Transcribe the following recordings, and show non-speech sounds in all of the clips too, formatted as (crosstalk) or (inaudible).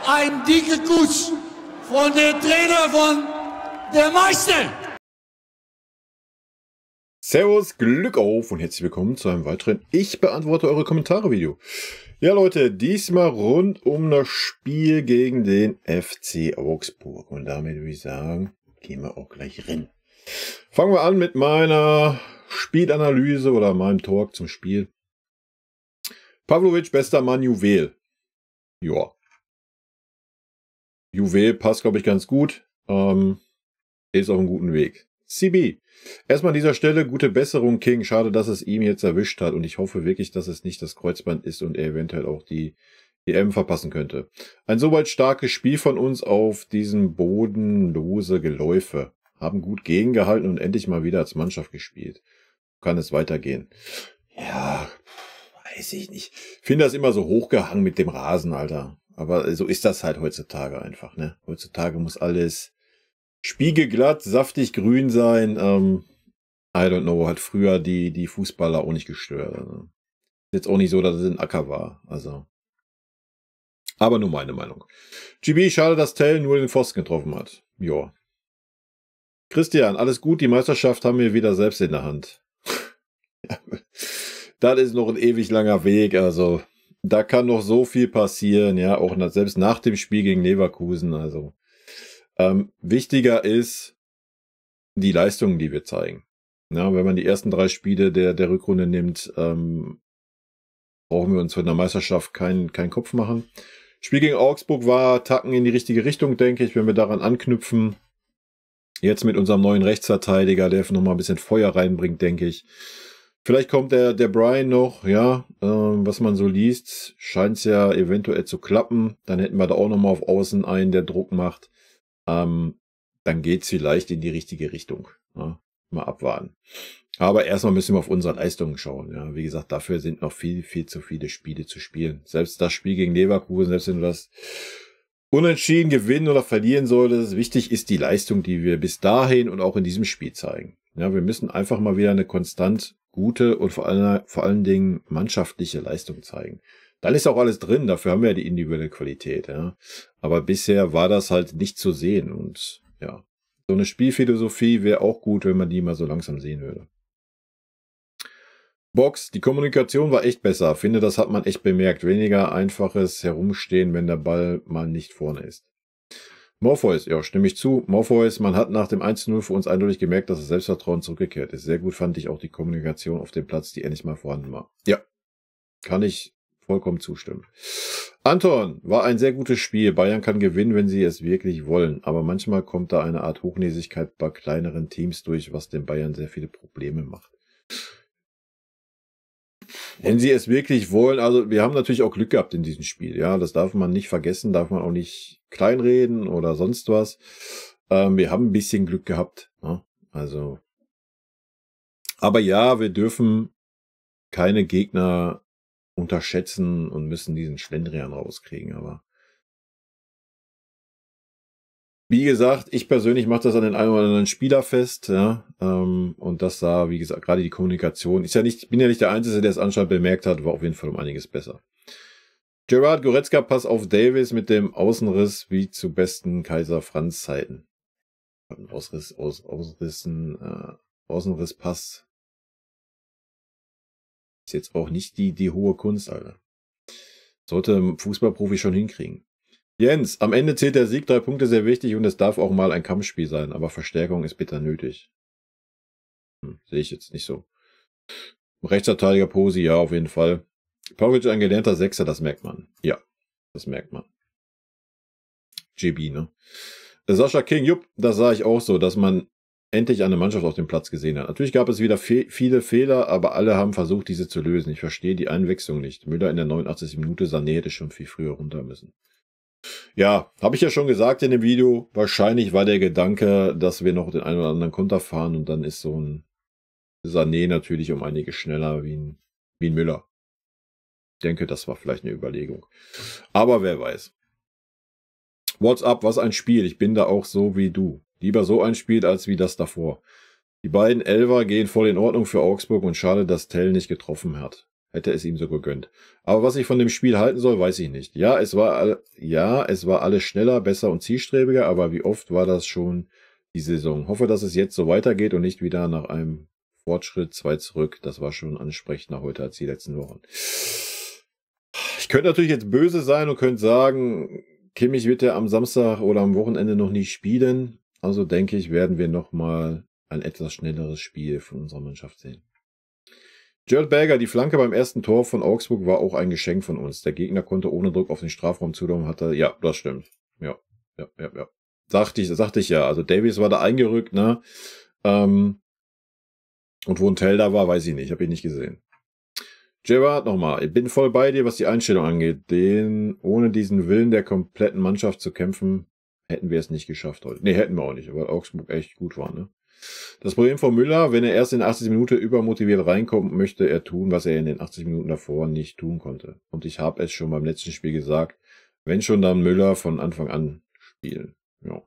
Ein dicker Kuss von der Trainer von der Meister. Servus, Glück auf und herzlich willkommen zu einem weiteren Ich beantworte eure Kommentare Video. Ja Leute, diesmal rund um das Spiel gegen den FC Augsburg. Und damit würde ich sagen, gehen wir auch gleich rein. Fangen wir an mit meiner Spielanalyse oder meinem Talk zum Spiel. Pavlovic, bester Mann, Juwel. Joa. Juwel passt, glaube ich, ganz gut. Ähm, ist auf einem guten Weg. CB. Erstmal an dieser Stelle gute Besserung, King. Schade, dass es ihm jetzt erwischt hat. Und ich hoffe wirklich, dass es nicht das Kreuzband ist und er eventuell auch die EM verpassen könnte. Ein soweit starkes Spiel von uns auf diesen bodenlose Geläufe. Haben gut gegengehalten und endlich mal wieder als Mannschaft gespielt. Kann es weitergehen? Ja, weiß ich nicht. Ich finde das immer so hochgehangen mit dem Rasen, Alter. Aber so ist das halt heutzutage einfach, ne? Heutzutage muss alles spiegelglatt, saftig grün sein. Ähm, I don't know, halt früher die, die Fußballer auch nicht gestört. Also. Jetzt auch nicht so, dass es ein Acker war. Also. Aber nur meine Meinung. GB, schade, dass Tell nur den Pfosten getroffen hat. Joa. Christian, alles gut, die Meisterschaft haben wir wieder selbst in der Hand. (laughs) das ist noch ein ewig langer Weg, also da kann noch so viel passieren, ja, auch nach, selbst nach dem Spiel gegen Leverkusen. Also ähm, wichtiger ist die Leistungen, die wir zeigen. Ja, wenn man die ersten drei Spiele der, der Rückrunde nimmt, ähm, brauchen wir uns von der Meisterschaft keinen kein Kopf machen. Spiel gegen Augsburg war Tacken in die richtige Richtung, denke ich, wenn wir daran anknüpfen. Jetzt mit unserem neuen Rechtsverteidiger, der noch mal ein bisschen Feuer reinbringt, denke ich. Vielleicht kommt der, der Brian noch, ja, äh, was man so liest, scheint es ja eventuell zu klappen. Dann hätten wir da auch nochmal auf Außen einen, der Druck macht. Ähm, dann geht's vielleicht in die richtige Richtung. Ja. Ne? Mal abwarten. Aber erstmal müssen wir auf unsere Leistungen schauen. Ja. Wie gesagt, dafür sind noch viel, viel zu viele Spiele zu spielen. Selbst das Spiel gegen Leverkusen, selbst wenn du das unentschieden gewinnen oder verlieren solltest, wichtig ist die Leistung, die wir bis dahin und auch in diesem Spiel zeigen. Ja, wir müssen einfach mal wieder eine konstant gute und vor, aller, vor allen Dingen mannschaftliche Leistung zeigen. Dann ist auch alles drin, dafür haben wir ja die individuelle Qualität. Ja. Aber bisher war das halt nicht zu sehen und ja, so eine Spielphilosophie wäre auch gut, wenn man die mal so langsam sehen würde. Box, die Kommunikation war echt besser. Finde, das hat man echt bemerkt. Weniger einfaches Herumstehen, wenn der Ball mal nicht vorne ist. Morpheus, ja, stimme ich zu. Morpheus, man hat nach dem 1-0 für uns eindeutig gemerkt, dass das Selbstvertrauen zurückgekehrt ist. Sehr gut fand ich auch die Kommunikation auf dem Platz, die endlich mal vorhanden war. Ja, kann ich vollkommen zustimmen. Anton, war ein sehr gutes Spiel. Bayern kann gewinnen, wenn sie es wirklich wollen. Aber manchmal kommt da eine Art Hochnäsigkeit bei kleineren Teams durch, was den Bayern sehr viele Probleme macht. Wenn sie es wirklich wollen, also wir haben natürlich auch Glück gehabt in diesem Spiel, ja, das darf man nicht vergessen, darf man auch nicht kleinreden oder sonst was. Ähm, wir haben ein bisschen Glück gehabt, ne? also. Aber ja, wir dürfen keine Gegner unterschätzen und müssen diesen Schlendrian rauskriegen, aber wie gesagt, ich persönlich mache das an den einen oder anderen Spieler fest, ja. Ähm, und das sah, wie gesagt, gerade die Kommunikation. Ist ja nicht, bin ja nicht der Einzige, der es anscheinend bemerkt hat, war auf jeden Fall um einiges besser. Gerard Goretzka Pass auf Davis mit dem Außenriss wie zu besten Kaiser Franz Zeiten. Ausriss, aus, Ausrissen, äh, Außenrisspass. Ist jetzt auch nicht die, die hohe Kunst, Alter. Sollte ein Fußballprofi schon hinkriegen. Jens, am Ende zählt der Sieg drei Punkte sehr wichtig und es darf auch mal ein Kampfspiel sein, aber Verstärkung ist bitter nötig. Hm, sehe ich jetzt nicht so. Rechtsverteidiger Posi, ja, auf jeden Fall. Pavlic ein gelernter Sechser, das merkt man. Ja, das merkt man. JB, ne? Sascha King, jupp, das sah ich auch so, dass man endlich eine Mannschaft auf dem Platz gesehen hat. Natürlich gab es wieder fe viele Fehler, aber alle haben versucht, diese zu lösen. Ich verstehe die Einwechslung nicht. Müller in der 89. Minute, Sané hätte schon viel früher runter müssen. Ja, habe ich ja schon gesagt in dem Video. Wahrscheinlich war der Gedanke, dass wir noch den einen oder anderen Konter fahren und dann ist so ein Sané natürlich um einige schneller wie ein, wie ein Müller. Ich denke, das war vielleicht eine Überlegung. Aber wer weiß. What's up? was ein Spiel. Ich bin da auch so wie du. Lieber so ein Spiel als wie das davor. Die beiden Elver gehen voll in Ordnung für Augsburg und schade, dass Tell nicht getroffen hat. Hätte es ihm so gegönnt. Aber was ich von dem Spiel halten soll, weiß ich nicht. Ja, es war, ja, es war alles schneller, besser und zielstrebiger, aber wie oft war das schon die Saison? Hoffe, dass es jetzt so weitergeht und nicht wieder nach einem Fortschritt zwei zurück. Das war schon ansprechender heute als die letzten Wochen. Ich könnte natürlich jetzt böse sein und könnte sagen, Kimmich wird ja am Samstag oder am Wochenende noch nicht spielen. Also denke ich, werden wir nochmal ein etwas schnelleres Spiel von unserer Mannschaft sehen. Gerald Berger, die Flanke beim ersten Tor von Augsburg war auch ein Geschenk von uns. Der Gegner konnte ohne Druck auf den Strafraum zulaufen, hatte, ja, das stimmt. Ja, ja, ja, ja. Sagte ich, sagte ich ja. Also Davies war da eingerückt, ne? Ähm, und wo ein Tell da war, weiß ich nicht. Hab ihn nicht gesehen. Gerard nochmal. Ich bin voll bei dir, was die Einstellung angeht. Den, ohne diesen Willen der kompletten Mannschaft zu kämpfen, hätten wir es nicht geschafft heute. Nee, hätten wir auch nicht, weil Augsburg echt gut war, ne? Das Problem von Müller, wenn er erst in 80 Minuten übermotiviert reinkommt, möchte er tun, was er in den 80 Minuten davor nicht tun konnte. Und ich habe es schon beim letzten Spiel gesagt, wenn schon dann Müller von Anfang an spielen. Ja.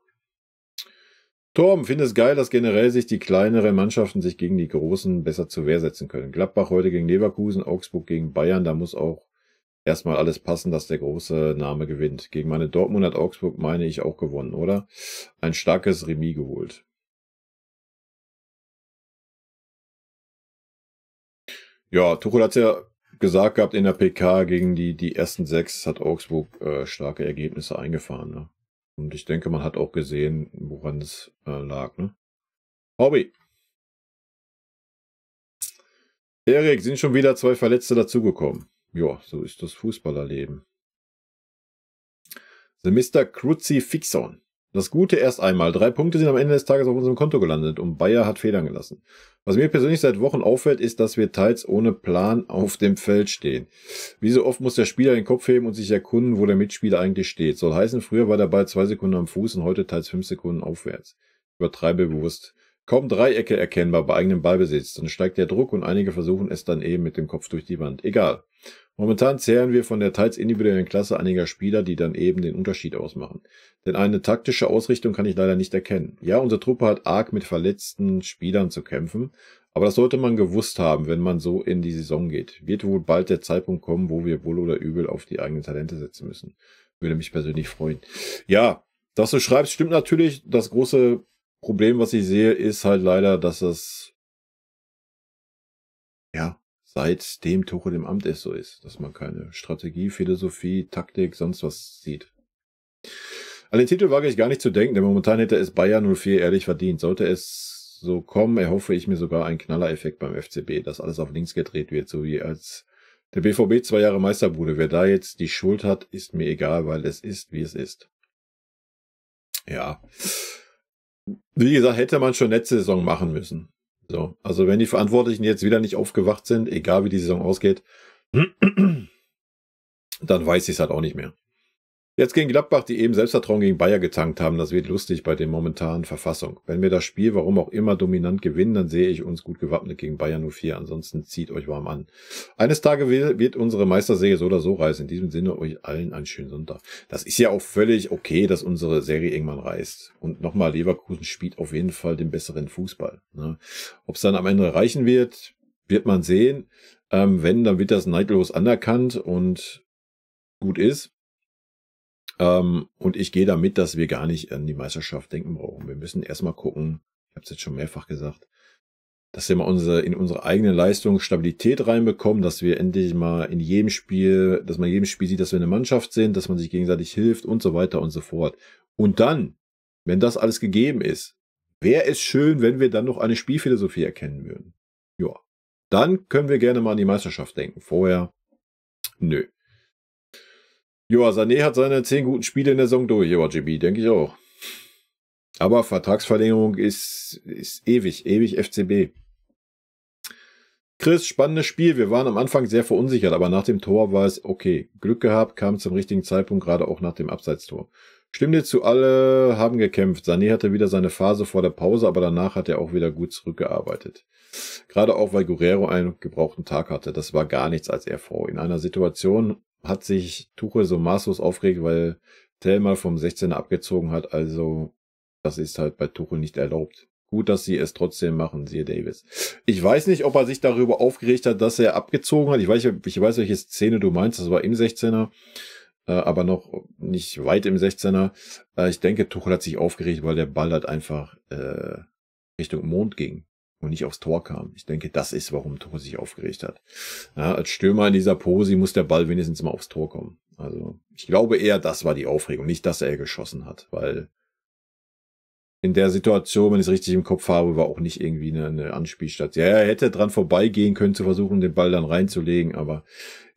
Torben, finde es geil, dass generell sich die kleineren Mannschaften sich gegen die großen besser zur Wehr setzen können. Gladbach heute gegen Leverkusen, Augsburg gegen Bayern, da muss auch erstmal alles passen, dass der große Name gewinnt. Gegen meine Dortmund hat Augsburg, meine ich, auch gewonnen, oder? Ein starkes Remis geholt. Ja, Tuchel hat ja gesagt gehabt in der PK gegen die, die ersten sechs hat Augsburg äh, starke Ergebnisse eingefahren. Ne? Und ich denke, man hat auch gesehen, woran es äh, lag. Ne? Hobby. Erik, sind schon wieder zwei Verletzte dazugekommen. Ja, so ist das Fußballerleben. The Mr. Fixon. Das Gute erst einmal. Drei Punkte sind am Ende des Tages auf unserem Konto gelandet und Bayer hat Federn gelassen. Was mir persönlich seit Wochen auffällt, ist, dass wir teils ohne Plan auf dem Feld stehen. Wie so oft muss der Spieler den Kopf heben und sich erkunden, wo der Mitspieler eigentlich steht. Soll heißen, früher war der Ball zwei Sekunden am Fuß und heute teils fünf Sekunden aufwärts. Übertreibe bewusst. Kaum Dreiecke erkennbar bei eigenem Ballbesitz, dann steigt der Druck und einige versuchen es dann eben mit dem Kopf durch die Wand. Egal. Momentan zählen wir von der teils individuellen Klasse einiger Spieler, die dann eben den Unterschied ausmachen. Denn eine taktische Ausrichtung kann ich leider nicht erkennen. Ja, unsere Truppe hat arg mit verletzten Spielern zu kämpfen, aber das sollte man gewusst haben, wenn man so in die Saison geht. Wird wohl bald der Zeitpunkt kommen, wo wir wohl oder übel auf die eigenen Talente setzen müssen. Würde mich persönlich freuen. Ja, dass du schreibst, stimmt natürlich. Das große Problem, was ich sehe, ist halt leider, dass das ja, seitdem Tuchel im Amt ist, so ist, dass man keine Strategie, Philosophie, Taktik, sonst was sieht. An den Titel wage ich gar nicht zu denken, denn momentan hätte es Bayern 04 ehrlich verdient. Sollte es so kommen, erhoffe ich mir sogar einen Knallereffekt beim FCB, dass alles auf links gedreht wird, so wie als der BVB zwei Jahre Meister wurde. Wer da jetzt die Schuld hat, ist mir egal, weil es ist, wie es ist. Ja. Wie gesagt, hätte man schon letzte Saison machen müssen. So, also wenn die Verantwortlichen jetzt wieder nicht aufgewacht sind, egal wie die Saison ausgeht, (clears throat) dann weiß ich es halt auch nicht mehr. Jetzt gegen Gladbach, die eben Selbstvertrauen gegen Bayer getankt haben, das wird lustig bei der momentanen Verfassung. Wenn wir das Spiel, warum auch immer, dominant gewinnen, dann sehe ich uns gut gewappnet gegen Bayern 04. Ansonsten zieht euch warm an. Eines Tages wird unsere Meisterserie so oder so reißen. In diesem Sinne euch allen einen schönen Sonntag. Das ist ja auch völlig okay, dass unsere Serie irgendwann reißt. Und nochmal, Leverkusen spielt auf jeden Fall den besseren Fußball. Ne? Ob es dann am Ende reichen wird, wird man sehen. Ähm, wenn, dann wird das neidlos anerkannt und gut ist. Ähm, und ich gehe damit, dass wir gar nicht an die Meisterschaft denken brauchen. Wir müssen erstmal gucken, ich habe es jetzt schon mehrfach gesagt, dass wir mal unsere, in unsere eigene Leistung Stabilität reinbekommen, dass wir endlich mal in jedem Spiel, dass man in jedem Spiel sieht, dass wir eine Mannschaft sind, dass man sich gegenseitig hilft und so weiter und so fort. Und dann, wenn das alles gegeben ist, wäre es schön, wenn wir dann noch eine Spielphilosophie erkennen würden. Ja. Dann können wir gerne mal an die Meisterschaft denken. Vorher, nö. Joa, Sané hat seine zehn guten Spiele in der Saison durch, Joa GB, denke ich auch. Aber Vertragsverlängerung ist, ist ewig, ewig FCB. Chris, spannendes Spiel. Wir waren am Anfang sehr verunsichert, aber nach dem Tor war es okay. Glück gehabt, kam zum richtigen Zeitpunkt, gerade auch nach dem Abseitstor. Stimmt dir zu, alle haben gekämpft. Sané hatte wieder seine Phase vor der Pause, aber danach hat er auch wieder gut zurückgearbeitet. Gerade auch, weil Guerrero einen gebrauchten Tag hatte. Das war gar nichts als RV. In einer Situation hat sich Tuchel so maßlos aufgeregt, weil Tell mal vom 16er abgezogen hat. Also, das ist halt bei Tuchel nicht erlaubt. Gut, dass sie es trotzdem machen, siehe Davis. Ich weiß nicht, ob er sich darüber aufgeregt hat, dass er abgezogen hat. Ich weiß, ich weiß welche Szene du meinst. Das war im 16er äh, aber noch nicht weit im 16er. Äh, ich denke, Tuchel hat sich aufgeregt, weil der Ball halt einfach äh, Richtung Mond ging und nicht aufs Tor kam. Ich denke, das ist, warum Tuchel sich aufgeregt hat. Ja, als Stürmer in dieser Pose muss der Ball wenigstens mal aufs Tor kommen. Also ich glaube eher, das war die Aufregung, nicht, dass er geschossen hat, weil in der Situation, wenn ich es richtig im Kopf habe, war auch nicht irgendwie eine, eine Anspielstation. Ja, er hätte dran vorbeigehen können, zu versuchen, den Ball dann reinzulegen, aber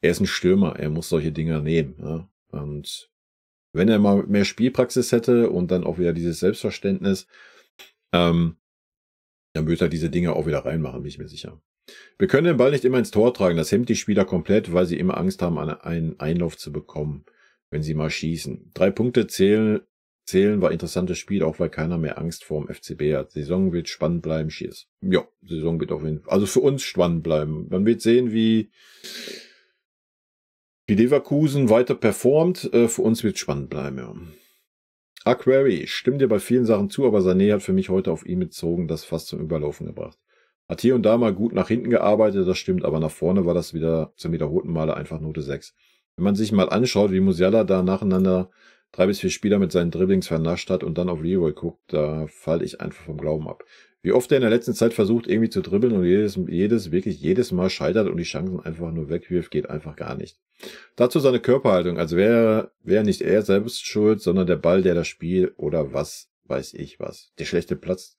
er ist ein Stürmer, er muss solche Dinger nehmen. Ja. Und wenn er mal mehr Spielpraxis hätte und dann auch wieder dieses Selbstverständnis, ähm, dann würde er diese Dinge auch wieder reinmachen, bin ich mir sicher. Wir können den Ball nicht immer ins Tor tragen. Das hemmt die Spieler komplett, weil sie immer Angst haben, einen Einlauf zu bekommen, wenn sie mal schießen. Drei Punkte zählen, zählen war interessantes Spiel, auch weil keiner mehr Angst vor dem FCB hat. Saison wird spannend bleiben, Schieß. Ja, Saison wird auf jeden Fall. Also für uns spannend bleiben. Man wird sehen, wie wie Leverkusen weiter performt. Äh, für uns wird spannend bleiben, ja. Aquary, stimmt dir bei vielen Sachen zu, aber Sané hat für mich heute auf ihn bezogen, das fast zum Überlaufen gebracht. Hat hier und da mal gut nach hinten gearbeitet, das stimmt, aber nach vorne war das wieder zum wiederholten Male einfach Note 6. Wenn man sich mal anschaut, wie Musiala da nacheinander drei bis vier Spieler mit seinen Dribblings vernascht hat und dann auf Leroy guckt, da falle ich einfach vom Glauben ab. Wie oft er in der letzten Zeit versucht, irgendwie zu dribbeln und jedes, jedes, wirklich jedes Mal scheitert und die Chancen einfach nur wegwirft, geht einfach gar nicht. Dazu seine Körperhaltung, also wäre, wäre nicht er selbst schuld, sondern der Ball, der das Spiel oder was weiß ich was. Der schlechte Platz.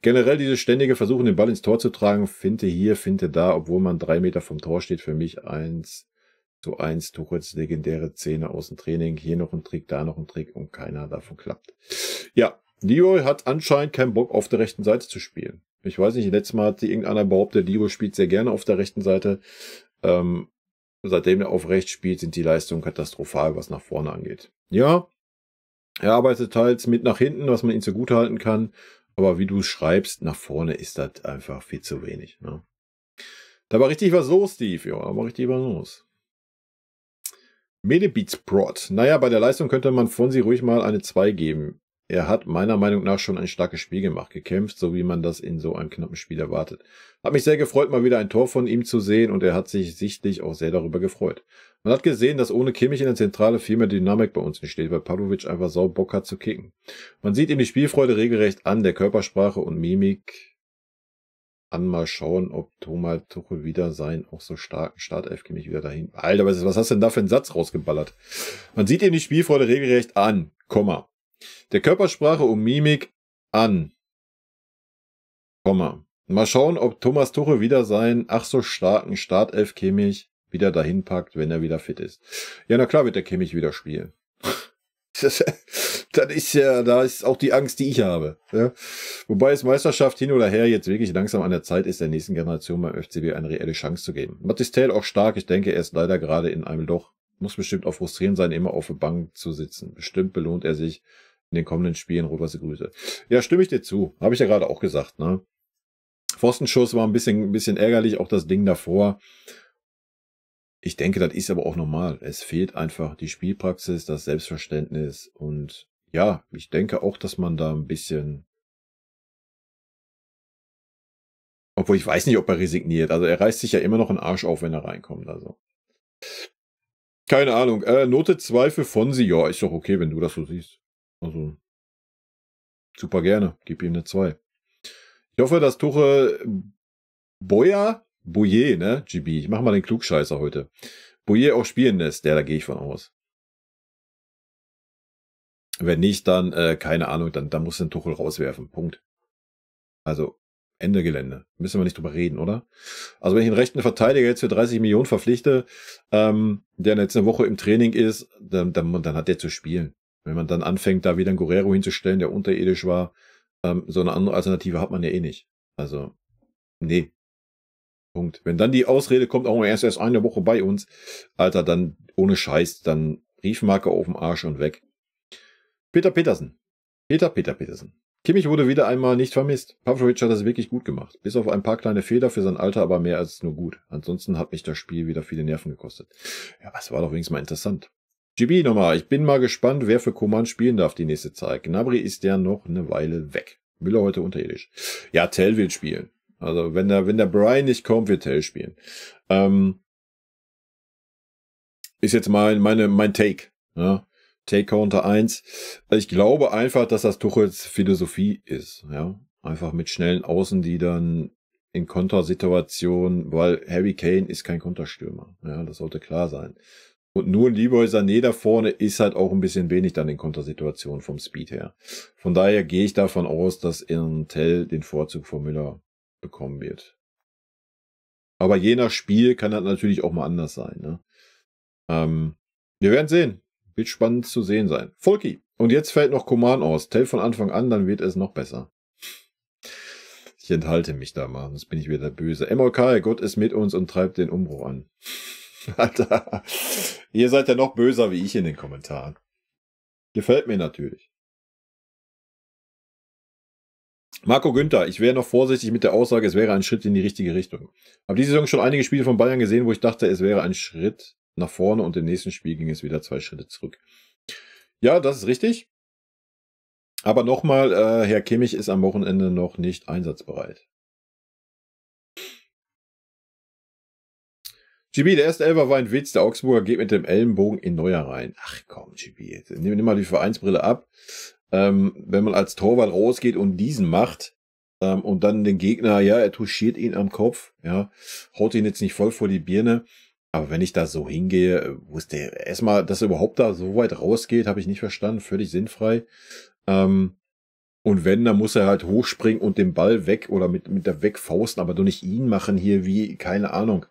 Generell dieses ständige Versuchen, den Ball ins Tor zu tragen, finde hier, finde da, obwohl man drei Meter vom Tor steht, für mich eins zu eins Tuchels legendäre Szene aus dem Training. Hier noch ein Trick, da noch ein Trick und keiner davon klappt. Ja, Leroy hat anscheinend keinen Bock auf der rechten Seite zu spielen. Ich weiß nicht, letztes Mal hat sie irgendeiner behauptet, Leroy spielt sehr gerne auf der rechten Seite. Ähm, seitdem er auf rechts spielt, sind die Leistungen katastrophal, was nach vorne angeht. Ja, er arbeitet teils mit nach hinten, was man ihm zugutehalten kann. Aber wie du schreibst, nach vorne ist das einfach viel zu wenig. Ne? Da war richtig was los, Steve. Ja, da war richtig was los. Medebeats Prod. Naja, bei der Leistung könnte man von sie ruhig mal eine 2 geben. Er hat meiner Meinung nach schon ein starkes Spiel gemacht, gekämpft, so wie man das in so einem knappen Spiel erwartet. Hat mich sehr gefreut, mal wieder ein Tor von ihm zu sehen und er hat sich sichtlich auch sehr darüber gefreut. Man hat gesehen, dass ohne Kimmich in der Zentrale viel mehr Dynamik bei uns entsteht, weil Pavlovic einfach sau Bock hat zu kicken. Man sieht ihm die Spielfreude regelrecht an, der Körpersprache und Mimik. An mal schauen, ob Thomas Tuchel wieder sein auch so starken Startelf Kimmich wieder dahin. Alter, was hast du denn da für einen Satz rausgeballert? Man sieht ihm die Spielfreude regelrecht an, Komma der Körpersprache und Mimik an. Komma. Mal schauen, ob Thomas Tuchel wieder seinen ach so starken Startelf Kimmich wieder dahin packt, wenn er wieder fit ist. Ja, na klar wird der Kimmich wieder spielen. (laughs) Das, ist ja, da ist auch die Angst, die ich habe. Ja. Wobei es Meisterschaft hin oder her jetzt wirklich langsam an der Zeit ist, der nächsten Generation beim FCB eine reelle Chance zu geben. Mathis Tell auch stark. Ich denke, er ist leider gerade in einem Loch. Muss bestimmt auch frustrierend sein, immer auf der Bank zu sitzen. Bestimmt belohnt er sich in den kommenden Spielen rot-weiße Grüße. Ja, stimme ich dir zu. Habe ich ja gerade auch gesagt, ne? Pfostenschuss war ein bisschen, ein bisschen ärgerlich, auch das Ding davor. Ich denke, das ist aber auch normal. Es fehlt einfach die Spielpraxis, das Selbstverständnis und ja, ich denke auch, dass man da ein bisschen Obwohl ich weiß nicht, ob er resigniert. Also er reißt sich ja immer noch einen Arsch auf, wenn er reinkommt. Also. Keine Ahnung. Äh, Note 2 für Fonsi. Ja, ist doch okay, wenn du das so siehst. Also super gerne, gib ihm eine 2. Ich hoffe, dass Tuche ähm, Boyer, Boyer, ne, GB, ich mache mal den Klugscheißer heute. Boyer auch spielen lässt, der, da gehe ich von aus. Wenn nicht, dann, äh, keine Ahnung, dann, dann muss den Tuchel rauswerfen. Punkt. Also, Ende Gelände. Müssen wir nicht drüber reden, oder? Also, wenn ich einen rechten Verteidiger jetzt für 30 Millionen verpflichte, ähm, der jetzt eine Woche im Training ist, dann, dann, dann hat der zu spielen. Wenn man dann anfängt, da wieder einen Guerrero hinzustellen, der unterirdisch war, ähm, so eine andere Alternative hat man ja eh nicht. Also, nee. Punkt. Wenn dann die Ausrede kommt, auch erst erst eine Woche bei uns, Alter, dann ohne Scheiß, dann Briefmarke auf dem Arsch und weg. Peter Petersen. Peter Peter Petersen. Kimmich wurde wieder einmal nicht vermisst. Pavlovic hat es wirklich gut gemacht. Bis auf ein paar kleine Fehler für sein Alter, aber mehr als nur gut. Ansonsten hat mich das Spiel wieder viele Nerven gekostet. Ja, es war doch wenigstens mal interessant. GB nochmal, ich bin mal gespannt, wer für Koman spielen darf die nächste Zeit. Gnabry ist ja noch eine Weile weg. Müller heute unterirdisch. Ja, Tell will spielen. Also wenn der, wenn der Brian nicht kommt, wird Tell spielen. Ähm, ist jetzt mein, meine, mein Take. Ja? Take Counter 1. Ich glaube einfach, dass das Tuchels Philosophie ist. Ja? Einfach mit schnellen Außen, die dann in Kontersituationen, weil Harry Kane ist kein Konterstürmer. Ja, das sollte klar sein. Und nur Leroy Sané da vorne ist halt auch ein bisschen wenig dann in Kontersituationen vom Speed her. Von daher gehe ich davon aus, dass in Tell den Vorzug von Müller bekommen wird. Aber je nach Spiel kann das natürlich auch mal anders sein. Ne? Ähm, wir werden sehen. Wird spannend zu sehen sein. Volki. Und jetzt fällt noch Koman aus. Tell von Anfang an, dann wird es noch besser. Ich enthalte mich da mal, sonst bin ich wieder böse. MOK, Gott ist mit uns und treibt den Umbruch an. Alter, (laughs) ihr seid ja noch böser wie ich in den Kommentaren. Gefällt mir natürlich. Marco Günther, ich wäre noch vorsichtig mit der Aussage, es wäre ein Schritt in die richtige Richtung. Habe diese Saison schon einige Spiele von Bayern gesehen, wo ich dachte, es wäre ein Schritt nach vorne und im nächsten Spiel ging es wieder zwei Schritte zurück. Ja, das ist richtig. Aber nochmal, äh, Herr Kimmich ist am Wochenende noch nicht einsatzbereit. GB, der erste Elfer war ein Witz. Der Augsburger geht mit dem Ellenbogen in Neuer rein. Ach komm, GB, nimm, nimm mal die Vereinsbrille ab. Ähm, wenn man als Torwart rausgeht und diesen macht ähm, und dann den Gegner, ja, er touchiert ihn am Kopf, ja, haut ihn jetzt nicht voll vor die Birne. Aber wenn ich da so hingehe, wusste der erstmal, dass er überhaupt da so weit rausgeht, habe ich nicht verstanden, völlig sinnfrei. Ähm, und wenn, dann muss er halt hochspringen und den Ball weg oder mit, mit der Wegfausten, aber doch nicht ihn machen hier wie, keine Ahnung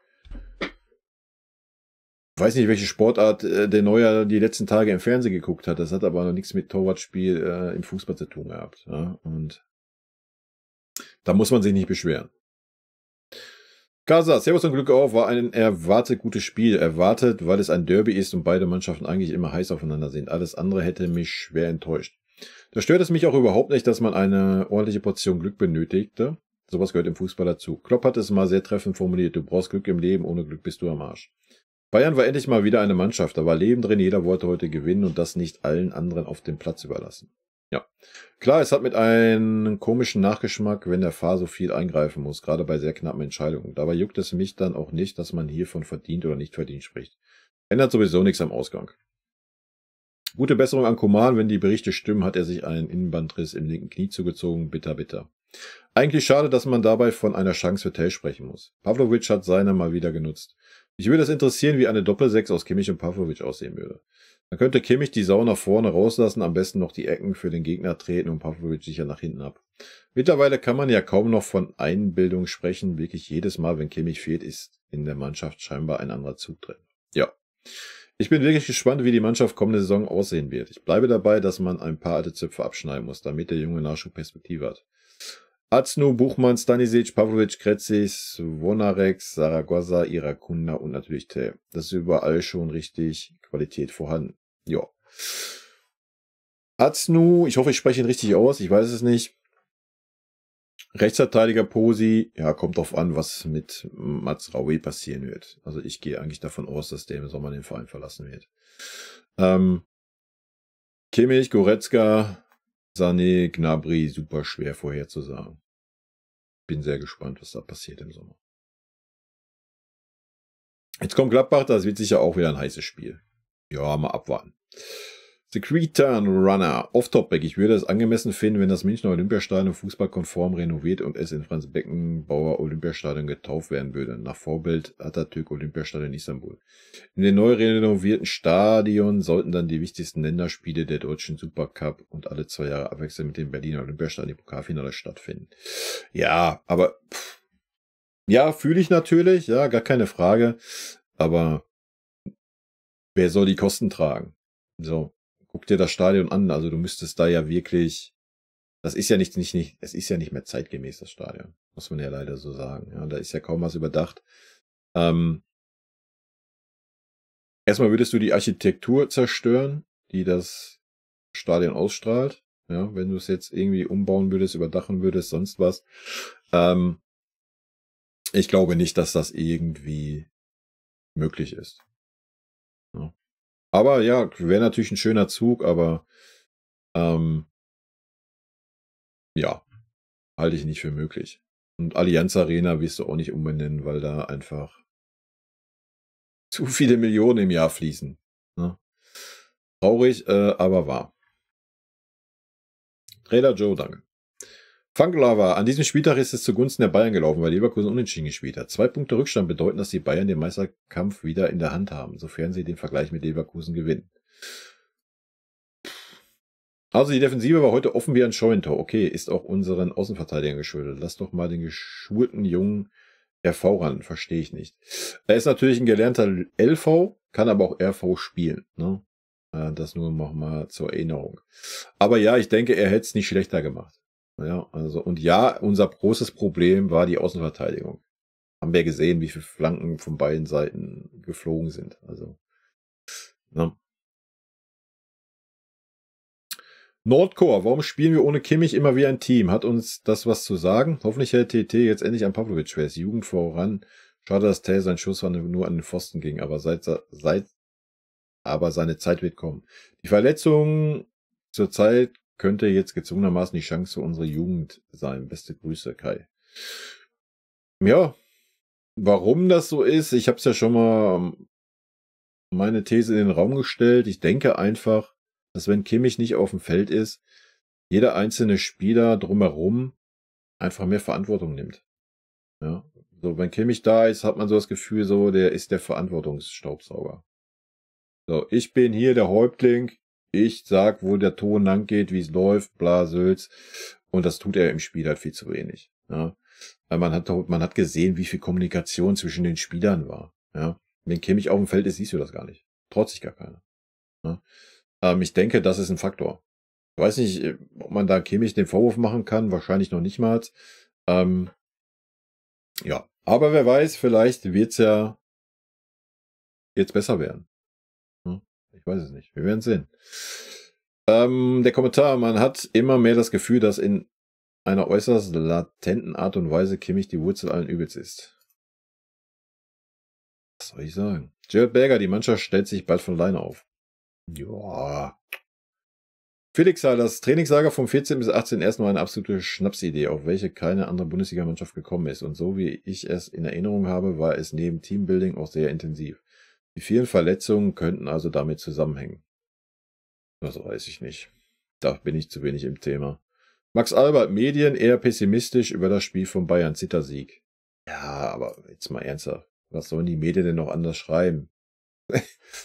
weiß nicht, welche Sportart äh, der Neuer die letzten Tage im Fernsehen geguckt hat. Das hat aber noch nichts mit Torwartspiel äh, im Fußball zu tun gehabt. Ja? Und da muss man sich nicht beschweren. Gaza, Servus und Glück auf, war ein erwartet gutes Spiel. Erwartet, weil es ein Derby ist und beide Mannschaften eigentlich immer heiß aufeinander sind. Alles andere hätte mich schwer enttäuscht. Da stört es mich auch überhaupt nicht, dass man eine ordentliche Portion Glück benötigte. Sowas gehört im Fußball dazu. Klopp hat es mal sehr treffend formuliert. Du brauchst Glück im Leben, ohne Glück bist du am Arsch. Bayern war endlich mal wieder eine Mannschaft, da war Leben drin, jeder wollte heute gewinnen und das nicht allen anderen auf dem Platz überlassen. Ja, klar, es hat mit einem komischen Nachgeschmack, wenn der Fahr so viel eingreifen muss, gerade bei sehr knappen Entscheidungen. Dabei juckt es mich dann auch nicht, dass man hier von verdient oder nicht verdient spricht. Ändert sowieso nichts am Ausgang. Gute Besserung an Koman, wenn die Berichte stimmen, hat er sich einen Innenbandriss im linken Knie zugezogen, bitter, bitter. Eigentlich schade, dass man dabei von einer Chance für Tell sprechen muss. Pavlovic hat seine mal wieder genutzt. Ich würde das interessieren, wie eine Doppelsechs aus Kimmich und Pavlovic aussehen würde. Dann könnte Kimmich die Sau nach vorne rauslassen, am besten noch die Ecken für den Gegner treten und Pavlovic sicher nach hinten ab. Mittlerweile kann man ja kaum noch von Einbildung sprechen. Wirklich jedes Mal, wenn Kimmich fehlt, ist in der Mannschaft scheinbar ein anderer Zug drin. Ja. Ich bin wirklich gespannt, wie die Mannschaft kommende Saison aussehen wird. Ich bleibe dabei, dass man ein paar alte Zöpfe abschneiden muss, damit der junge Nachschub Perspektive hat. Aznu, Buchmann, Stanisic, Pavlovic, Kretzis, Wonarek, Saragossa, Irakunda und natürlich Tell. Das ist überall schon richtig Qualität vorhanden. Ja. Aznu, ich hoffe, ich spreche ihn richtig aus, ich weiß es nicht. Rechtsverteidiger Posi, ja, kommt drauf an, was mit Mats Raoui passieren wird. Also ich gehe eigentlich davon aus, dass der im Sommer den Verein verlassen wird. Ähm, Kimmich, Goretzka, Sané, Gnabry, super schwer vorherzusagen bin sehr gespannt, was da passiert im Sommer. Jetzt kommt Gladbach, das wird sicher auch wieder ein heißes Spiel. Ja, mal abwarten. The Secretan Runner, off-topic. Ich würde es angemessen finden, wenn das Münchner Olympiastadion fußballkonform renoviert und es in Franz Beckenbauer Olympiastadion getauft werden würde. Nach Vorbild Atatürk Olympiastadion Istanbul. In den neu renovierten Stadion sollten dann die wichtigsten Länderspiele der deutschen Supercup und alle zwei Jahre abwechselnd mit dem Berliner Olympiastadion die Pokalfinale stattfinden. Ja, aber, pff. ja, fühle ich natürlich, ja, gar keine Frage. Aber wer soll die Kosten tragen? So, guck dir das Stadion an. Also du müsstest da ja wirklich, das ist ja nicht, nicht, nicht, es ist ja nicht mehr zeitgemäß, das Stadion. Muss man ja leider so sagen. Ja, da ist ja kaum was überdacht. Ähm, erstmal würdest du die Architektur zerstören, die das Stadion ausstrahlt. Ja, wenn du es jetzt irgendwie umbauen würdest, überdachen würdest, sonst was. Ähm, ich glaube nicht, dass das irgendwie möglich ist. Aber ja, wäre natürlich ein schöner Zug, aber ähm, ja, halte ich nicht für möglich. Und Allianz Arena wirst du auch nicht umbenennen, weil da einfach zu viele Millionen im Jahr fließen. Ne? Traurig, äh, aber wahr. Trailer Joe, danke. Fanglava, an diesem Spieltag ist es zugunsten der Bayern gelaufen, weil Leverkusen unentschieden gespielt hat. Zwei Punkte Rückstand bedeuten, dass die Bayern den Meisterkampf wieder in der Hand haben, sofern sie den Vergleich mit Leverkusen gewinnen. Also die Defensive war heute offen wie ein Scheunentor. Okay, ist auch unseren Außenverteidigern geschuldet. Lass doch mal den geschulten jungen RV ran, verstehe ich nicht. Er ist natürlich ein gelernter LV, kann aber auch RV spielen. Ne? Äh, das nur nochmal zur Erinnerung. Aber ja, ich denke, er hätte es nicht schlechter gemacht. Ja, also, und ja, unser großes Problem war die Außenverteidigung. Haben wir gesehen, wie viele Flanken von beiden Seiten geflogen sind. Also, ne? Nordcore, warum spielen wir ohne Kimmich immer wie ein Team? Hat uns das was zu sagen? Hoffentlich hält TT jetzt endlich an Pavlovic Wer ist Jugend voran. Schade, dass Tay sein Schuss nur an den Pfosten ging, aber seit, seit, aber seine Zeit wird kommen. Die Verletzungen zurzeit könnte jetzt gezwungenermaßen die Chance für unsere Jugend sein. Beste Grüße, Kai. Ja, warum das so ist, ich habe es ja schon mal ähm, meine These in den Raum gestellt. Ich denke einfach, dass wenn Kimmich nicht auf dem Feld ist, jeder einzelne Spieler drumherum einfach mehr Verantwortung nimmt. Ja, so wenn Kimmich da ist, hat man so das Gefühl, so der ist der Verantwortungsstaubsauger. So, ich bin hier der Häuptling, ich sag, wo der Ton lang geht, wie es läuft, bla, Sülz. Und das tut er im Spiel halt viel zu wenig. Ja. Weil man hat, man hat gesehen, wie viel Kommunikation zwischen den Spielern war. Ja. Wenn Kimmich auf dem Feld ist, siehst du das gar nicht. Traut sich gar keiner. Ja. Ähm, ich denke, das ist ein Faktor. Ich weiß nicht, äh, ob man da Kimmich den Vorwurf machen kann, wahrscheinlich noch nicht mal. Ähm, ja, aber wer weiß, vielleicht wird es ja jetzt besser werden. Ich weiß es nicht. Wir werden es sehen. Ähm, der Kommentar, man hat immer mehr das Gefühl, dass in einer äußerst latenten Art und Weise Kimmich die Wurzel allen Übels ist. Was soll ich sagen? Jared Berger, die Mannschaft stellt sich bald von alleine auf. Ja. Felix Heil, das Trainingslager vom 14. bis 18.01. war eine absolute Schnapsidee, auf welche keine andere Bundesligamannschaft gekommen ist. Und so wie ich es in Erinnerung habe, war es neben Teambuilding auch sehr intensiv. Die vielen Verletzungen könnten also damit zusammenhängen. Das also weiß ich nicht. Da bin ich zu wenig im Thema. Max Albert, Medien eher pessimistisch über das Spiel von Bayern, Zittersieg. Ja, aber jetzt mal ernster. Was sollen die Medien denn noch anders schreiben? (laughs)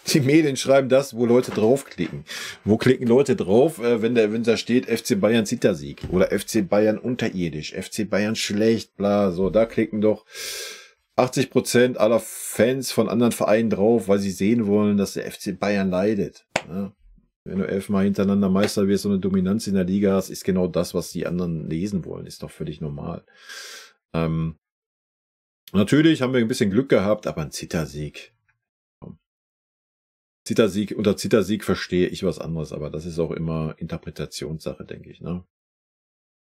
Die Medien schreiben das, wo Leute draufklicken. Wo klicken Leute drauf, äh, wenn, der, wenn da steht FC Bayern Zittersieg oder FC Bayern unterirdisch, FC Bayern schlecht, bla, so, da klicken doch 80 Prozent aller Fans von anderen Vereinen drauf, weil sie sehen wollen, dass der FC Bayern leidet. Ja. Ne? Wenn du elfmal hintereinander Meister wirst und eine Dominanz in der Liga hast, ist genau das, was die anderen lesen wollen. Ist doch völlig normal. Ähm, natürlich haben wir ein bisschen Glück gehabt, aber ein Zittersieg. Zittersieg, unter Zittersieg verstehe ich was anderes, aber das ist auch immer Interpretationssache, denke ich. Ne?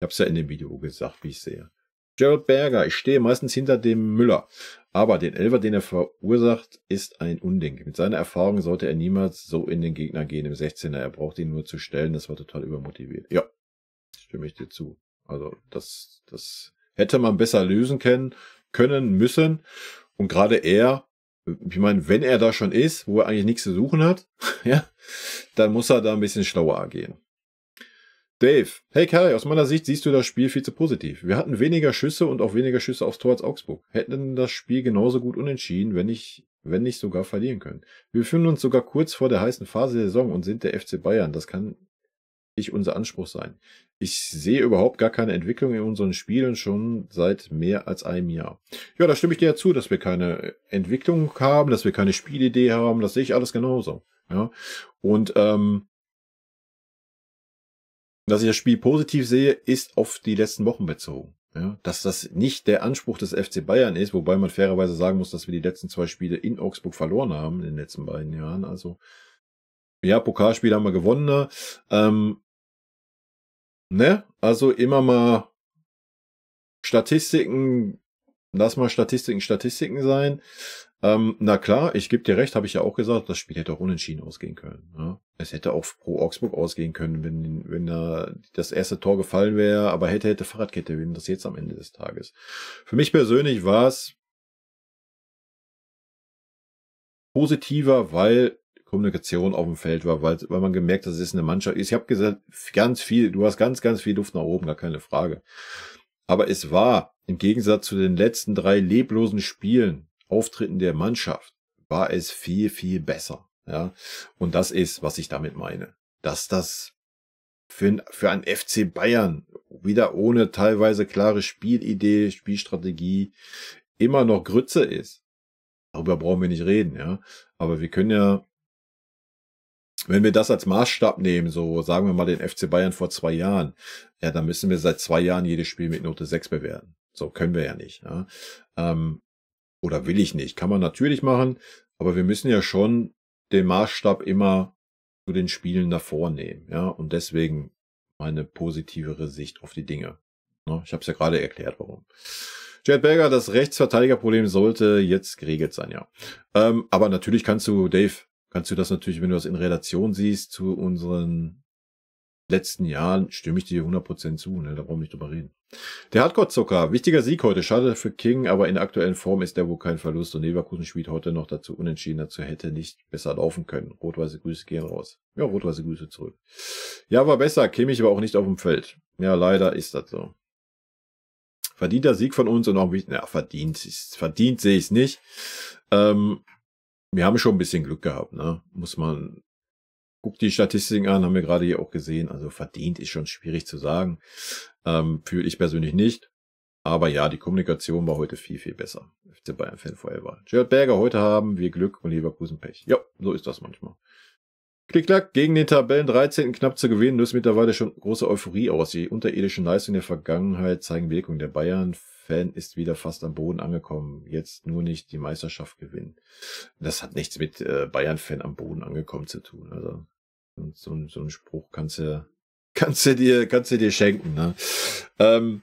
Ich habe es ja in dem Video gesagt, wie ich sehe. Gerald Berger, ich stehe meistens hinter dem Müller. Aber den Elver, den er verursacht, ist ein Unding. Mit seiner Erfahrung sollte er niemals so in den Gegner gehen im 16er. Er braucht ihn nur zu stellen. Das war total übermotiviert. Ja, stimme ich dir zu. Also das, das hätte man besser lösen können, können müssen. Und gerade er, ich meine, wenn er da schon ist, wo er eigentlich nichts zu suchen hat, (laughs) ja, dann muss er da ein bisschen schlauer agieren. Dave, hey Kai, aus meiner Sicht siehst du das Spiel viel zu positiv. Wir hatten weniger Schüsse und auch weniger Schüsse aufs Tor als Augsburg. Hätten das Spiel genauso gut unentschieden, wenn ich wenn nicht sogar verlieren können. Wir befinden uns sogar kurz vor der heißen Phase der Saison und sind der FC Bayern. Das kann ich unser Anspruch sein. Ich sehe überhaupt gar keine Entwicklung in unseren Spielen schon seit mehr als einem Jahr. Ja, da stimme ich dir ja zu, dass wir keine Entwicklung haben, dass wir keine Spielidee haben. Das sehe ich alles genauso. Ja. Und ähm, dass ich das Spiel positiv sehe, ist auf die letzten Wochen bezogen. Ja, dass das nicht der Anspruch des FC Bayern ist, wobei man fairerweise sagen muss, dass wir die letzten zwei Spiele in Augsburg verloren haben in den letzten beiden Jahren. Also ja, Pokalspiel haben wir gewonnen. Ne? Ähm, ne? Also immer mal Statistiken, lass mal Statistiken Statistiken sein. Ähm, na klar, ich gebe dir recht, habe ich ja auch gesagt, das Spiel hätte auch unentschieden ausgehen können. Ja? Es hätte auch pro Augsburg ausgehen können, wenn, wenn da das erste Tor gefallen wäre, aber hätte, hätte Fahrradkette, wenn das jetzt am Ende des Tages. Für mich persönlich war es positiver, weil Kommunikation auf dem Feld war, weil, weil man gemerkt hat, es ist eine Mannschaft. Ich habe gesagt, ganz viel, du hast ganz, ganz viel Luft nach oben, gar keine Frage. Aber es war im Gegensatz zu den letzten drei leblosen Spielen, Auftritten der Mannschaft, war es viel, viel besser. Ja, und das ist, was ich damit meine, dass das für, für einen FC Bayern wieder ohne teilweise klare Spielidee, Spielstrategie immer noch Grütze ist. Darüber brauchen wir nicht reden, ja. Aber wir können ja, wenn wir das als Maßstab nehmen, so sagen wir mal den FC Bayern vor zwei Jahren, ja, dann müssen wir seit zwei Jahren jedes Spiel mit Note 6 bewerten. So können wir ja nicht, ja. Ähm, oder will ich nicht. Kann man natürlich machen, aber wir müssen ja schon den Maßstab immer zu den Spielen davor nehmen. Ja, und deswegen meine positivere Sicht auf die Dinge. Ne? Ich habe es ja gerade erklärt, warum. Jared Berger, das Rechtsverteidigerproblem sollte jetzt geregelt sein, ja. Ähm, aber natürlich kannst du, Dave, kannst du das natürlich, wenn du das in Relation siehst, zu unseren letzten Jahren stimme ich dir 100% zu, ne? da brauchen wir nicht drüber reden. Der Hardcore-Zucker, wichtiger Sieg heute, schade für King, aber in der aktuellen Form ist der wohl kein Verlust und Leverkusen spielt heute noch dazu unentschieden, dazu hätte nicht besser laufen können. Rot-weiße Grüße gehen raus. Ja, rot-weiße Grüße zurück. Ja, war besser, Kimmich aber auch nicht auf dem Feld. Ja, leider ist das so. Verdienter Sieg von uns und auch wichtig, na, verdient, verdient sehe ich es nicht. Ähm, wir haben schon ein bisschen Glück gehabt, ne? muss man guckt die Statistiken an, haben wir gerade hier auch gesehen. Also verdient ist schon schwierig zu sagen. Ähm, fühle ich persönlich nicht. Aber ja, die Kommunikation war heute viel, viel besser. FC Bayern Fan Forever. Gerard Berger, heute haben wir Glück und Leverkusen Pech. Ja, so ist das manchmal. Klick-Klack, gegen den Tabellen 13. knapp zu gewinnen, löst mittlerweile schon große Euphorie aus. Die unterirdischen Leistungen der Vergangenheit zeigen Wirkung. Der Bayern-Fan ist wieder fast am Boden angekommen. Jetzt nur nicht die Meisterschaft gewinnen. Das hat nichts mit äh, Bayern-Fan am Boden angekommen zu tun. Also so, so einen Spruch kannst du, (laughs) kannst du dir, kannst du dir schenken. Ne? Ähm,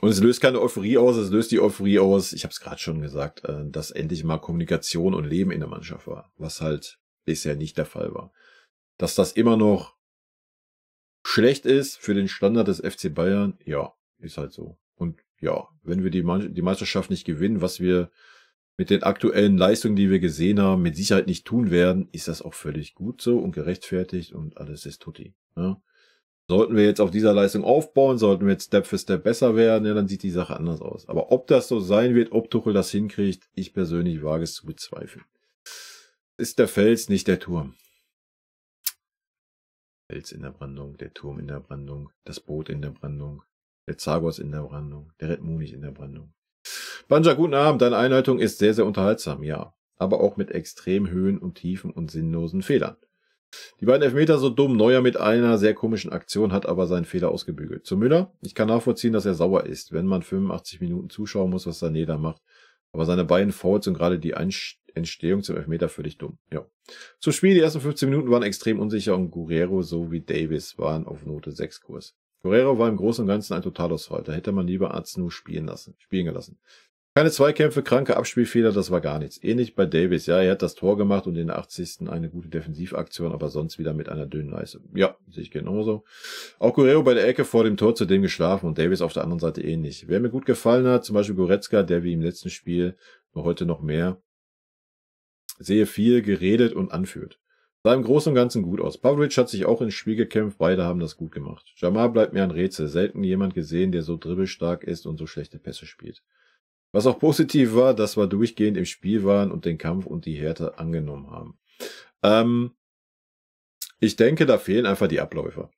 und es löst keine Euphorie aus, es löst die Euphorie aus, ich habe es gerade schon gesagt, äh, dass endlich mal Kommunikation und Leben in der Mannschaft war, was halt bisher nicht der Fall war. Dass das immer noch schlecht ist für den Standard des FC Bayern, ja, ist halt so. Und ja, wenn wir die, Mann die Meisterschaft nicht gewinnen, was wir mit den aktuellen Leistungen, die wir gesehen haben, mit Sicherheit nicht tun werden, ist das auch völlig gut so und gerechtfertigt und alles ist tutti. Ja. Ne? Sollten wir jetzt auf dieser Leistung aufbauen, sollten wir jetzt Step für Step besser werden, ja, dann sieht die Sache anders aus. Aber ob das so sein wird, ob Tuchel das hinkriegt, ich persönlich wage es zu bezweifeln. Ist der Fels nicht der Turm? Fels in der Brandung, der Turm in der Brandung, das Boot in der Brandung, der Zagos in der Brandung, der Red Moon in der Brandung. Banja, guten Abend. Deine Einleitung ist sehr, sehr unterhaltsam, ja. Aber auch mit extrem Höhen und Tiefen und sinnlosen Fehlern. Die beiden Elfmeter so dumm. Neuer mit einer sehr komischen Aktion hat aber seinen Fehler ausgebügelt. Zu Müller, ich kann nachvollziehen, dass er sauer ist, wenn man 85 Minuten zuschauen muss, was Sané da macht. Aber seine beiden Fouls und gerade die Entstehung zum Elfmeter völlig dumm. Ja. Zum Spiel, die ersten 15 Minuten waren extrem unsicher und Guerrero sowie Davis waren auf Note 6 Kurs. Guerrero war im Großen und Ganzen ein Totalausfall. Da hätte man lieber Arznu spielen lassen, spielen gelassen. Keine Zweikämpfe, kranke Abspielfehler, das war gar nichts. Ähnlich bei Davis, ja, er hat das Tor gemacht und in der 80. eine gute Defensivaktion, aber sonst wieder mit einer dünnen Leiste. Ja, sehe ich genauso. Auch Guerrero bei der Ecke vor dem Tor zudem geschlafen und Davis auf der anderen Seite ähnlich. Wer mir gut gefallen hat, zum Beispiel Goretzka, der wie im letzten Spiel, noch heute noch mehr, sehe viel, geredet und anführt. Sah im Großen und Ganzen gut aus. Pavlovic hat sich auch ins Spiel gekämpft, beide haben das gut gemacht. Jamal bleibt mir ein Rätsel, selten jemand gesehen, der so dribbelstark ist und so schlechte Pässe spielt. Was auch positiv war, dass wir durchgehend im Spiel waren und den Kampf und die Härte angenommen haben. Ähm, ich denke, da fehlen einfach die Abläufer.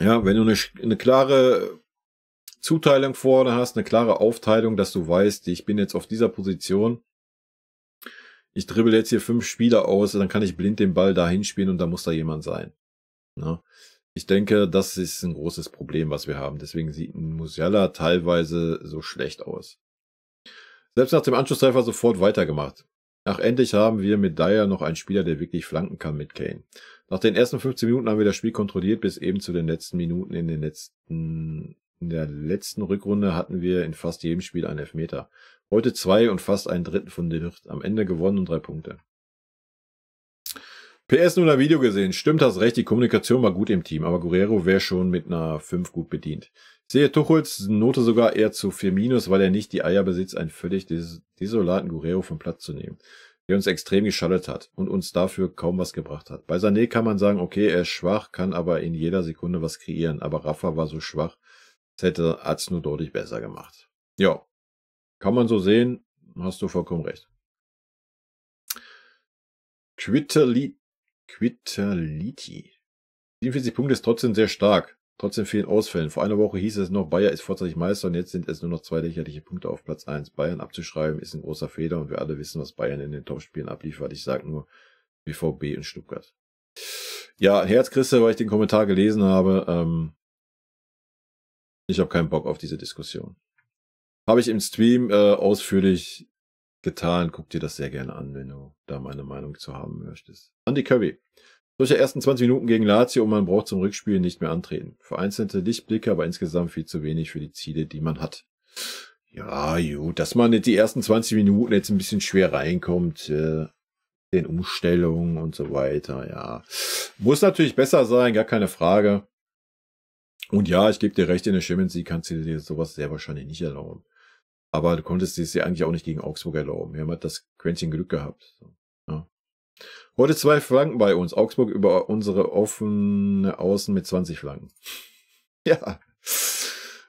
Ja, wenn du eine, eine klare Zuteilung vorne hast, eine klare Aufteilung, dass du weißt, ich bin jetzt auf dieser Position, ich dribbel jetzt hier fünf Spieler aus, dann kann ich blind den Ball dahin spielen und da muss da jemand sein. Ja. Ne? Ich denke, das ist ein großes Problem, was wir haben. Deswegen sieht Musiala teilweise so schlecht aus. Selbst nach dem Anschlusstreffer sofort weitergemacht. Ach, endlich haben wir mit Dyer noch einen Spieler, der wirklich flanken kann mit Kane. Nach den ersten 15 Minuten haben wir das Spiel kontrolliert, bis eben zu den letzten Minuten in den letzten, in der letzten Rückrunde hatten wir in fast jedem Spiel einen Elfmeter. Heute zwei und fast einen dritten von Delicht. Am Ende gewonnen und drei Punkte. PS nur ein Video gesehen. Stimmt, hast recht, die Kommunikation war gut im Team, aber Guerrero wäre schon mit einer 5 gut bedient. Ich sehe Tuchels Note sogar eher zu 4 minus, weil er nicht die Eier besitzt, einen völlig des desolaten Guerrero vom Platz zu nehmen, der uns extrem geschadet hat und uns dafür kaum was gebracht hat. Bei Sané kann man sagen, okay, er ist schwach, kann aber in jeder Sekunde was kreieren, aber Rafa war so schwach, das hätte Arzt nur deutlich besser gemacht. Ja, kann man so sehen, hast du vollkommen recht. Quitterli Quitaliti. 47 Punkte ist trotzdem sehr stark. Trotzdem vielen Ausfällen. Vor einer Woche hieß es noch, Bayer ist vorzeitig Meister und jetzt sind es nur noch zwei lächerliche Punkte auf Platz 1. Bayern abzuschreiben ist ein großer Fehler und wir alle wissen, was Bayern in den Topspielen abliefert. Ich sage nur BVB und Stuttgart. Ja, ein weil ich den Kommentar gelesen habe. Ähm, ich habe keinen Bock auf diese Diskussion. Habe ich im Stream äh, ausführlich getan. Guck dir das sehr gerne an, wenn du da meine Meinung zu haben möchtest. Andy Kirby. Solche ersten 20 Minuten gegen Lazio und man braucht zum Rückspiel nicht mehr antreten. Vereinzelte Lichtblicke, aber insgesamt viel zu wenig für die Ziele, die man hat. Ja, gut, dass man jetzt die ersten 20 Minuten jetzt ein bisschen schwer reinkommt, äh, den Umstellungen und so weiter, ja. Muss natürlich besser sein, gar keine Frage. Und ja, ich gebe dir recht, in der Champions League kannst du dir sowas sehr wahrscheinlich nicht erlauben. Aber du konntest es dir eigentlich auch nicht gegen Augsburg erlauben. Wir haben halt das Quäntchen Glück gehabt. Ja. Heute zwei Flanken bei uns. Augsburg über unsere offene Außen mit 20 Flanken. (laughs) Ja.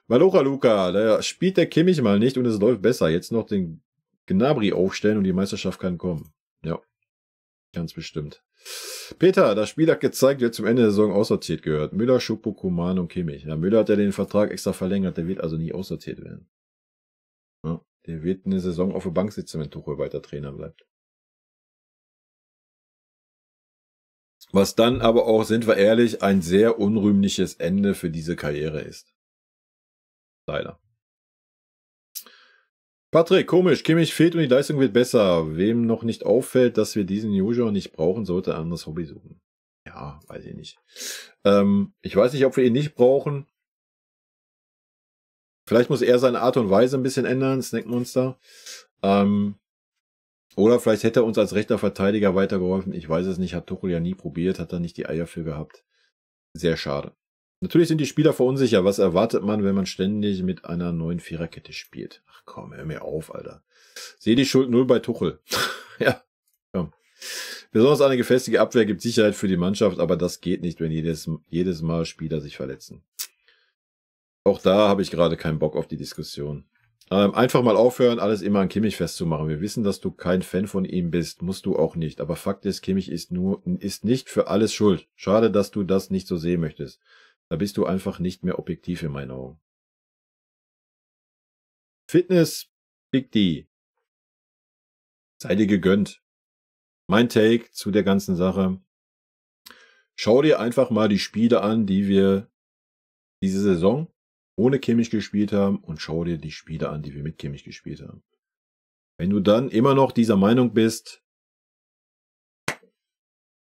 Malocha Luca, da spielt der Kimmich mal nicht und es läuft besser. Jetzt noch den Gnabri aufstellen und die Meisterschaft kann kommen. Ja. Ganz bestimmt. Peter, das Spiel hat gezeigt, wer zum Ende der Saison aussortiert gehört. Müller, Schupo, Kuman und Kimmich. Ja, Müller hat ja den Vertrag extra verlängert, der wird also nie aussortiert werden. Ja, der wird eine Saison auf der Bank sitzen, wenn Tuchel weiter Trainer bleibt. Was dann aber auch, sind wir ehrlich, ein sehr unrühmliches Ende für diese Karriere ist. Leider. Patrick, komisch, Kimmich fehlt und die Leistung wird besser. Wem noch nicht auffällt, dass wir diesen User nicht brauchen, sollte ein anderes Hobby suchen. Ja, weiß ich nicht. Ähm, ich weiß nicht, ob wir ihn nicht brauchen. Vielleicht muss er seine Art und Weise ein bisschen ändern, Monster. Ähm, oder vielleicht hätte er uns als rechter Verteidiger weitergeholfen. Ich weiß es nicht, hat Tuchel ja nie probiert, hat da nicht die Eier für gehabt. Sehr schade. Natürlich sind die Spieler verunsicher. Was erwartet man, wenn man ständig mit einer neuen Viererkette spielt? Ach komm, hör mir auf, Alter. Sehe die Schuld null bei Tuchel. (laughs) ja, komm. Besonders eine gefestigte Abwehr gibt Sicherheit für die Mannschaft, aber das geht nicht, wenn jedes, jedes Mal Spieler sich verletzen auch da habe ich gerade keinen Bock auf die Diskussion. Ähm, einfach mal aufhören, alles immer an Kimmich festzumachen. Wir wissen, dass du kein Fan von ihm bist, musst du auch nicht. Aber Fakt ist, Kimmich ist nur, ist nicht für alles schuld. Schade, dass du das nicht so sehen möchtest. Da bist du einfach nicht mehr objektiv in meinen Augen. Fitness, Big D. Sei dir gegönnt. Mein Take zu der ganzen Sache. Schau dir einfach mal die Spiele an, die wir diese Saison ohne Kimmich gespielt haben und schau dir die Spiele an, die wir mit Kimmich gespielt haben. Wenn du dann immer noch dieser Meinung bist,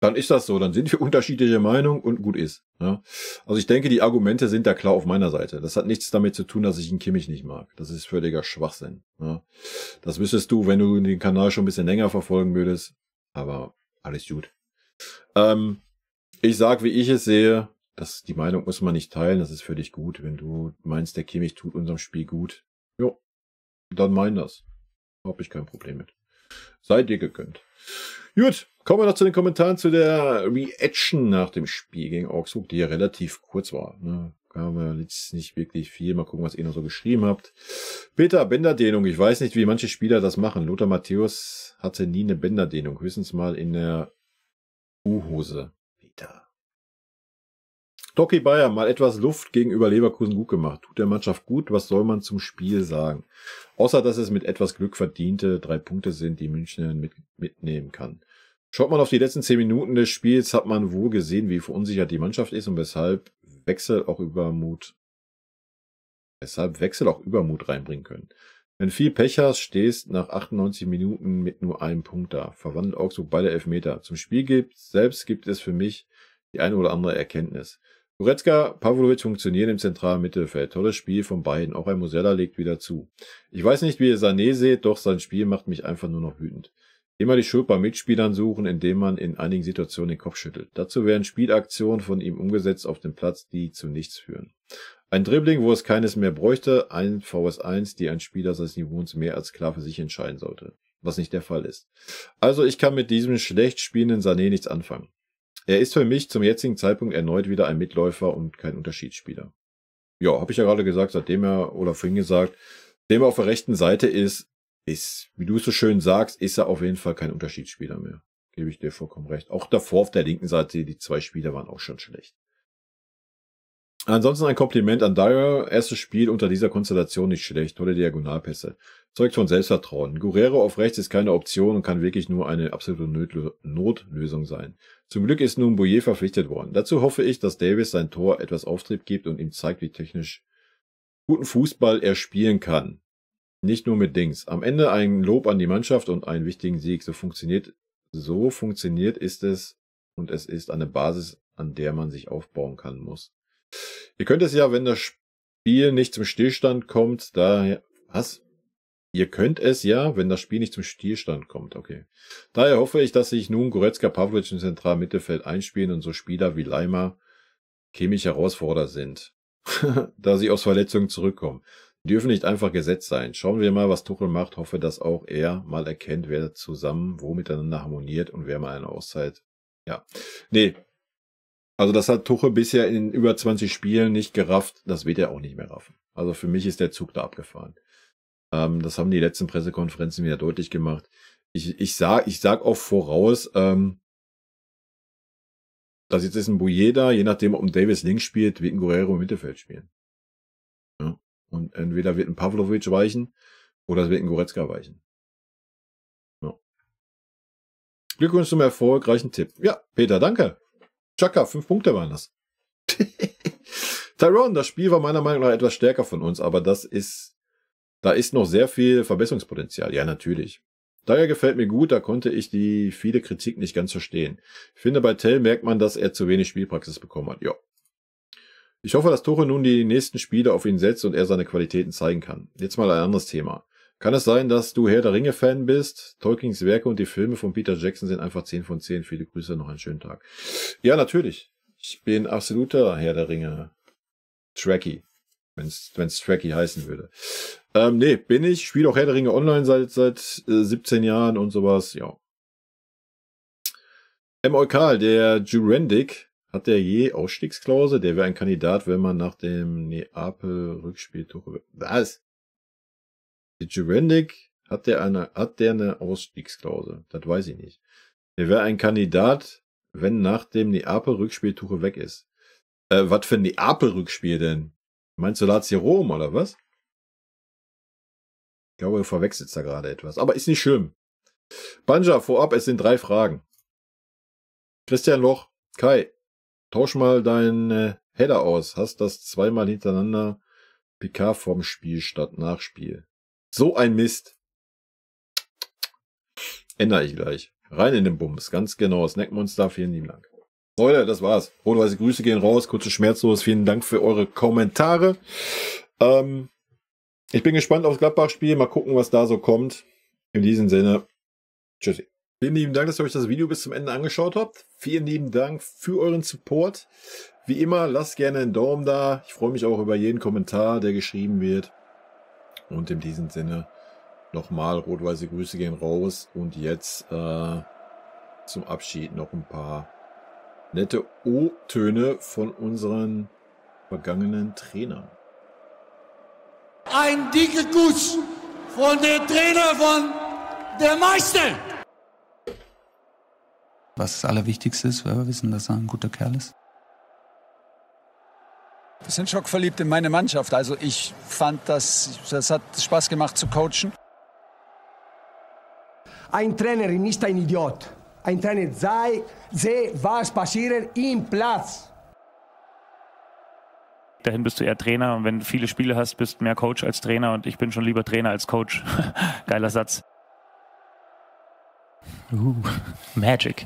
dann ist das so, dann sind wir (laughs) unterschiedliche Meinung und gut ist. Ja? Ne? Also ich denke, die Argumente sind da klar auf meiner Seite. Das hat nichts damit zu tun, dass ich einen Kimmich nicht mag. Das ist völliger Schwachsinn. Ja? Ne? Das wüsstest du, wenn du den Kanal schon ein bisschen länger verfolgen würdest. Aber alles gut. Ähm, ich sag, wie ich es sehe das, die Meinung muss man nicht teilen, das ist für dich gut. Wenn du meinst, der Kimmich tut unserem Spiel gut, jo, dann mein das. Habe ich kein Problem mit. Seid ihr gegönnt. Gut, kommen wir noch zu den Kommentaren zu der Reaction nach dem Spiel gegen Augsburg, die ja relativ kurz war. Ne? Kam ja jetzt nicht wirklich viel. Mal gucken, was ihr noch so geschrieben habt. Peter, Bänderdehnung. Ich weiß nicht, wie manche Spieler das machen. Lothar Matthäus hatte nie eine Bänderdehnung. Höchstens mal in der U-Hose. Stocky Bayer mal etwas Luft gegenüber Leverkusen gut gemacht. Tut der Mannschaft gut, was soll man zum Spiel sagen? Außer, dass es mit etwas Glück verdiente drei Punkte sind, die München mit, mitnehmen kann. Schaut man auf die letzten zehn Minuten des Spiels, hat man wohl gesehen, wie verunsichert die Mannschaft ist und weshalb Wechsel auch Übermut, weshalb Wechsel auch Übermut reinbringen können. Wenn viel Pech hast, stehst nach 98 Minuten mit nur einem Punkt da. Verwandelt Augsburg beide Elfmeter. Zum Spiel gibt, selbst gibt es für mich die eine oder andere Erkenntnis. Goretzka, Pavlovic funktionieren im zentralen Mittelfeld. Tolles Spiel von beiden. Auch ein Mosella legt wieder zu. Ich weiß nicht, wie ihr Sané seht, doch sein Spiel macht mich einfach nur noch wütend. Immer die Schuld bei Mitspielern suchen, indem man in einigen Situationen den Kopf schüttelt. Dazu werden Spielaktionen von ihm umgesetzt auf dem Platz, die zu nichts führen. Ein Dribbling, wo es keines mehr bräuchte, ein VS1, die ein Spieler seines Niveaus mehr als klar für sich entscheiden sollte. Was nicht der Fall ist. Also ich kann mit diesem schlecht spielenden Sané nichts anfangen. Er ist für mich zum jetzigen Zeitpunkt erneut wieder ein Mitläufer und kein Unterschiedsspieler. Ja, habe ich ja gerade gesagt, seitdem er, oder vorhin gesagt, seitdem er auf der rechten Seite ist, ist, wie du es so schön sagst, ist er auf jeden Fall kein Unterschiedsspieler mehr. Gebe ich dir vollkommen recht. Auch davor auf der linken Seite, die zwei Spieler waren auch schon schlecht. Ansonsten ein Kompliment an Dyer. Erstes Spiel unter dieser Konstellation nicht schlecht. Tolle Diagonalpässe. Zeugt von Selbstvertrauen. Guerrero auf rechts ist keine Option und kann wirklich nur eine absolute Notlösung sein. Zum Glück ist nun Bouillet verpflichtet worden. Dazu hoffe ich, dass Davis sein Tor etwas Auftrieb gibt und ihm zeigt, wie technisch guten Fußball er spielen kann. Nicht nur mit Dings. Am Ende ein Lob an die Mannschaft und einen wichtigen Sieg. So funktioniert, so funktioniert ist es und es ist eine Basis, an der man sich aufbauen kann muss. Ihr könnt es ja, wenn das Spiel nicht zum Stillstand kommt, da, was? Ihr könnt es ja, wenn das Spiel nicht zum Stillstand kommt, okay. Daher hoffe ich, dass sich nun Goretzka Pavlovic im zentralen Mittelfeld einspielen und so Spieler wie Leimer chemisch Herausforderer sind, (laughs) da sie aus Verletzungen zurückkommen. Die dürfen nicht einfach gesetzt sein. Schauen wir mal, was Tuchel macht. Hoffe, dass auch er mal erkennt, wer zusammen wo miteinander harmoniert und wer mal eine Auszeit. Ja. Nee. Also das hat Tuchel bisher in über 20 Spielen nicht gerafft. Das wird er auch nicht mehr raffen. Also für mich ist der Zug da abgefahren. Ähm, das haben die letzten Pressekonferenzen wieder deutlich gemacht. Ich, ich sag, ich sag auch voraus, ähm, dass jetzt ist ein Bujeda, je nachdem, ob ein Davis links spielt, wird ein Guerrero im Mittelfeld spielen. Ja? Und entweder wird ein Pavlovic weichen oder es wird ein Goretzka weichen. Ja. Glückwunsch zum erfolgreichen Tipp. Ja, Peter, danke. Chaka, fünf Punkte waren das. (laughs) Tyrone, das Spiel war meiner Meinung nach etwas stärker von uns, aber das ist da ist noch sehr viel Verbesserungspotenzial, ja natürlich. Daher gefällt mir gut, da konnte ich die viele Kritik nicht ganz verstehen. Ich finde, bei Tell merkt man, dass er zu wenig Spielpraxis bekommen hat. Ja. Ich hoffe, dass Tuchel nun die nächsten Spiele auf ihn setzt und er seine Qualitäten zeigen kann. Jetzt mal ein anderes Thema. Kann es sein, dass du Herr der Ringe-Fan bist? Tolkiens Werke und die Filme von Peter Jackson sind einfach 10 von 10. Viele Grüße, noch einen schönen Tag. Ja, natürlich. Ich bin absoluter Herr der Ringe. Tracky. Wenn es Tracky heißen würde. Ähm, nee, bin ich. Spiele auch Herr der Ringe online seit, seit äh, 17 Jahren und sowas, ja. M. Eukal, der Jurendic, hat der je Ausstiegsklausel? Der wäre ein Kandidat, wenn man nach dem Neapel-Rückspiel durch. Was? Der Jurendic, hat der eine, hat der eine Ausstiegsklausel? Das weiß ich nicht. Der wäre ein Kandidat, wenn nach dem Neapel-Rückspiel weg ist. Äh, was für ein Neapel-Rückspiel denn? Meinst du Lazio Rom oder was? Ich glaube, du verwechselst da gerade etwas. Aber ist nicht schlimm. Banja, vorab, es sind drei Fragen. Christian Loch, Kai, tausch mal deinen Header aus. Hast das zweimal hintereinander PK vorm Spiel statt Nachspiel. So ein Mist. Ändere ich gleich. Rein in den Bums, ganz genau. Snackmonster, vielen lieben Dank. Leute, das war's. rot Grüße gehen raus, kurze schmerzlos. Vielen Dank für eure Kommentare. Ähm, ich bin gespannt aufs Gladbach-Spiel. Mal gucken, was da so kommt. In diesem Sinne, tschüssi. Vielen lieben Dank, dass ihr euch das Video bis zum Ende angeschaut habt. Vielen lieben Dank für euren Support. Wie immer, lasst gerne einen Daumen da. Ich freue mich auch über jeden Kommentar, der geschrieben wird. Und in diesem Sinne nochmal rot-weiße Grüße gehen raus. Und jetzt äh, zum Abschied noch ein paar nette O-Töne von unseren vergangenen Trainern. Ein dicker Kuss von der Trainer von der Meister. Was das Allerwichtigste ist, weil wir wissen, dass er ein guter Kerl ist. Wir sind schockverliebt in meine Mannschaft. Also ich fand, das, das hat Spaß gemacht zu coachen. Ein Trainer ist nicht ein Idiot. Ein Trainer sei, sehe, was passiert im Platz dahin bist du eher Trainer und wenn du viele Spiele hast, bist du mehr Coach als Trainer und ich bin schon lieber Trainer als Coach. (laughs) Geiler Satz. Uh, (laughs) Magic.